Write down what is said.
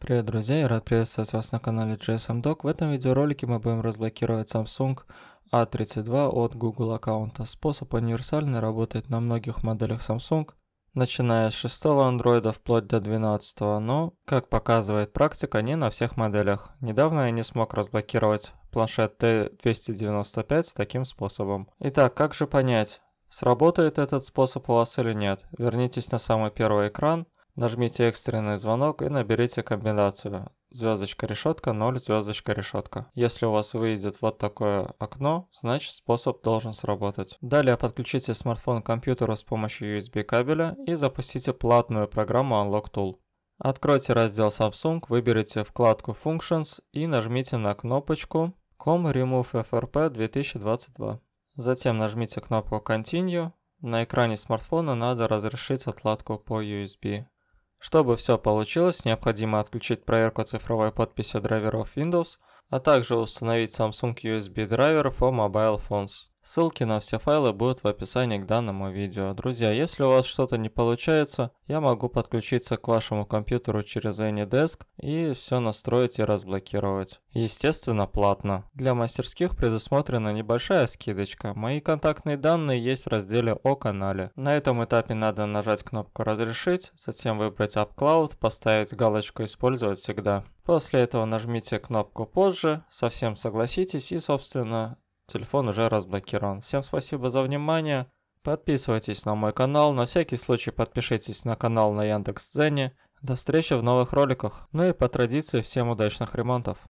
Привет, друзья! Я рад приветствовать вас на канале GSM Doc. В этом видеоролике мы будем разблокировать Samsung A32 а от Google аккаунта. Способ универсальный, работает на многих моделях Samsung, начиная с 6 Android вплоть до 12, но, как показывает практика, не на всех моделях. Недавно я не смог разблокировать планшет T295 таким способом. Итак, как же понять, сработает этот способ у вас или нет? Вернитесь на самый первый экран – Нажмите экстренный звонок и наберите комбинацию звездочка решетка 0 звездочка решетка. Если у вас выйдет вот такое окно, значит способ должен сработать. Далее подключите смартфон к компьютеру с помощью USB кабеля и запустите платную программу Unlock Tool. Откройте раздел Samsung, выберите вкладку Functions и нажмите на кнопочку Com Remove FRP 2022. Затем нажмите кнопку Continue. На экране смартфона надо разрешить отладку по USB. Чтобы все получилось, необходимо отключить проверку цифровой подписи драйверов Windows – а также установить Samsung USB драйвер for Mobile Phones. Ссылки на все файлы будут в описании к данному видео. Друзья, если у вас что-то не получается, я могу подключиться к вашему компьютеру через AnyDesk и все настроить и разблокировать. Естественно, платно. Для мастерских предусмотрена небольшая скидочка. Мои контактные данные есть в разделе «О канале». На этом этапе надо нажать кнопку «Разрешить», затем выбрать «UpCloud», поставить галочку «Использовать всегда». После этого нажмите кнопку «Позже», позже, совсем согласитесь, и, собственно, телефон уже разблокирован. Всем спасибо за внимание. Подписывайтесь на мой канал, на всякий случай подпишитесь на канал на Яндекс.Дзене. До встречи в новых роликах. Ну и по традиции всем удачных ремонтов.